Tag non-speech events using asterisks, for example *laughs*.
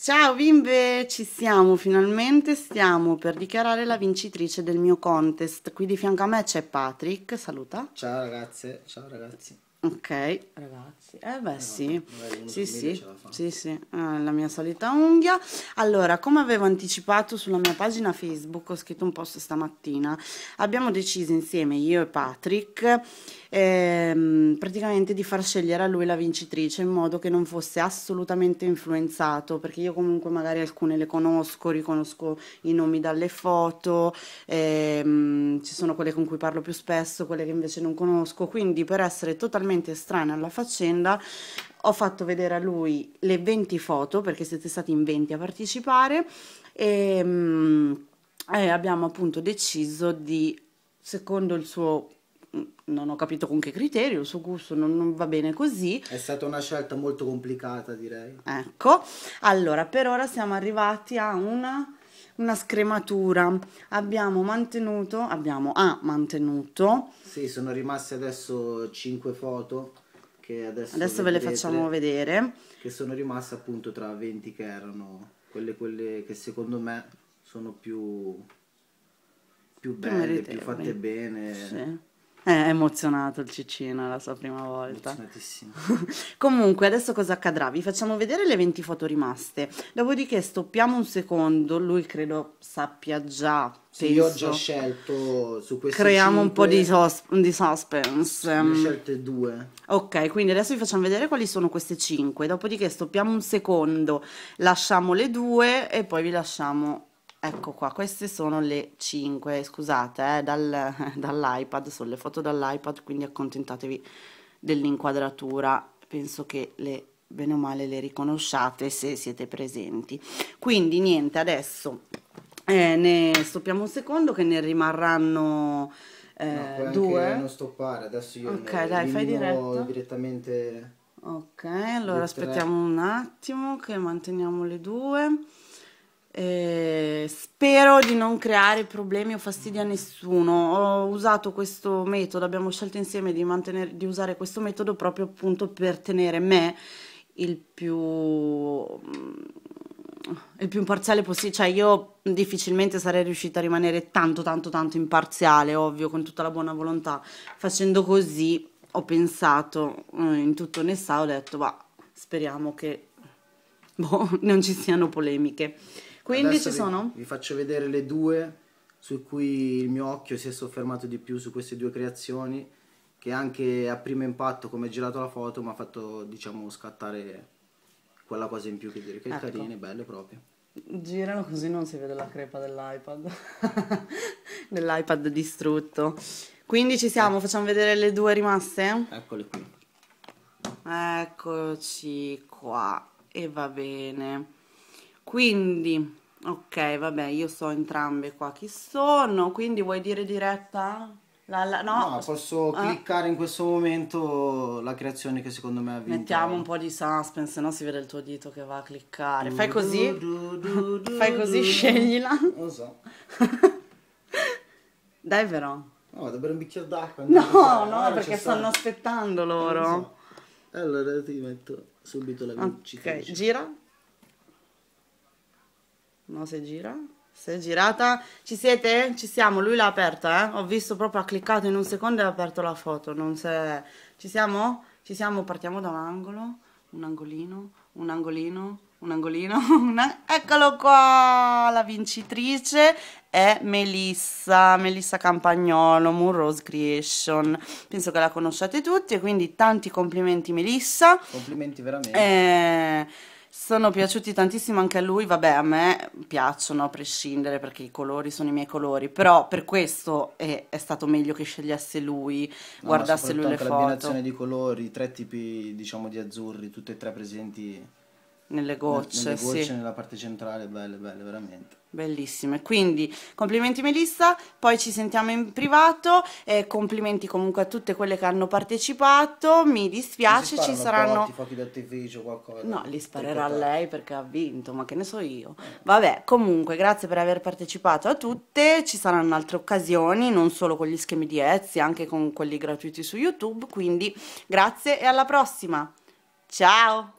Ciao bimbe, ci siamo finalmente, stiamo per dichiarare la vincitrice del mio contest. Qui di fianco a me c'è Patrick, saluta. Ciao ragazze, ciao ragazzi. Ok, ragazzi. Eh beh eh, sì, sì sì. sì, eh, sì. la mia solita unghia. Allora, come avevo anticipato sulla mia pagina Facebook, ho scritto un post stamattina, abbiamo deciso insieme, io e Patrick, ehm, praticamente di far scegliere a lui la vincitrice in modo che non fosse assolutamente influenzato, perché io comunque magari alcune le conosco, riconosco i nomi dalle foto, ehm, ci sono quelle con cui parlo più spesso, quelle che invece non conosco, quindi per essere totalmente strana alla faccenda ho fatto vedere a lui le 20 foto, perché siete stati in 20 a partecipare, e, ehm, e abbiamo appunto deciso di, secondo il suo non ho capito con che criterio, il suo gusto non, non, va bene così. È stata una scelta molto complicata, direi. Ecco, allora per ora siamo arrivati a una, una scrematura. Abbiamo mantenuto, abbiamo ah, mantenuto. Sì, sono rimaste adesso 5 foto che adesso, adesso ve le facciamo vedere. Che sono rimaste appunto tra 20 che erano quelle, quelle che secondo me sono più più belle, più, più fatte bene. Sì. Eh, è emozionato il Cicino la sua prima volta. Emozionatissimo. *laughs* Comunque, adesso cosa accadrà? Vi facciamo vedere le 20 foto rimaste. Dopodiché stoppiamo un secondo, lui credo sappia già. Sì, penso. io ho già scelto su queste Creiamo 5, un po' di, sos- di suspense. Ne ho scelte due. Ok, quindi adesso vi facciamo vedere quali sono queste 5. Dopodiché stoppiamo un secondo, lasciamo le due e poi vi lasciamo ecco qua queste sono le 5 scusate eh, dal, *laughs* dall'ipad sono le foto dall'ipad quindi accontentatevi dell'inquadratura penso che le bene o male le riconosciate se siete presenti quindi niente adesso eh, ne stoppiamo un secondo che ne rimarranno eh, no, due non stoppare adesso io ok dai fai diretto direttamente ok allora aspettiamo un attimo che manteniamo le due eh, spero di non creare problemi o fastidi a nessuno. Ho usato questo metodo, abbiamo scelto insieme di, mantenere, di usare questo metodo proprio appunto per tenere me il più mm, il più imparziale possibile, cioè io difficilmente sarei riuscita a rimanere tanto tanto tanto imparziale, ovvio, con tutta la buona volontà. Facendo così ho pensato, eh, in tutto onestà ho detto, va, speriamo che boh, *laughs* non ci siano polemiche. Quindi Adesso ci vi, sono? Vi faccio vedere le due su cui il mio occhio si è soffermato di più su queste due creazioni che anche a primo impatto come è girato la foto mi ha fatto diciamo scattare quella cosa in più che dire che ecco. carine, belle proprio girano così non si vede la crepa dell'iPad *laughs* dell'iPad distrutto quindi ci siamo, ecco. facciamo vedere le due rimaste eccole qui eccoci qua e va bene quindi ok vabbè io so entrambe qua chi sono quindi vuoi dire diretta la, la, no. no. posso eh. cliccare in questo momento la creazione che secondo me ha vinto. Mettiamo un po' di suspense, se no si vede il tuo dito che va a cliccare. Fai così, fai così, sceglila. Non lo so. *laughs* Dai però. No, vado a bere un bicchiere d'acqua. No, no, ah, perché stanno aspettando loro. So. Allora ti metto subito la vincitrice. Ok, gira. No, si gira. Si è girata. Ci siete? Ci siamo, lui l'ha aperta, eh? Ho visto proprio, ha cliccato in un secondo e ha aperto la foto. Non se... Ci siamo? Ci siamo, partiamo da un angolo, un angolino, un angolino, un angolino. *laughs* Una... Eccolo qua! La vincitrice è Melissa, Melissa Campagnolo, Moon Rose Creation. Penso che la conosciate tutti e quindi tanti complimenti Melissa. Complimenti veramente. Eh sono piaciuti tantissimo anche a lui, vabbè a me piacciono a prescindere perché i colori sono i miei colori, però per questo è, è stato meglio che scegliesse lui, no, guardasse lui le foto. Ma La combinazione di colori, tre tipi diciamo di azzurri, tutti e tre presenti nelle gocce, nelle gocce sì. nella parte centrale, belle, belle, veramente. Bellissime, quindi complimenti Melissa, poi ci sentiamo in privato, eh, complimenti comunque a tutte quelle che hanno partecipato, mi dispiace, ci saranno... Fuochi d'artificio, qualcosa. No, li sparerà a lei perché ha vinto, ma che ne so io. Vabbè, comunque grazie per aver partecipato a tutte, ci saranno altre occasioni, non solo con gli schemi di Etsy, anche con quelli gratuiti su YouTube, quindi grazie e alla prossima. Ciao!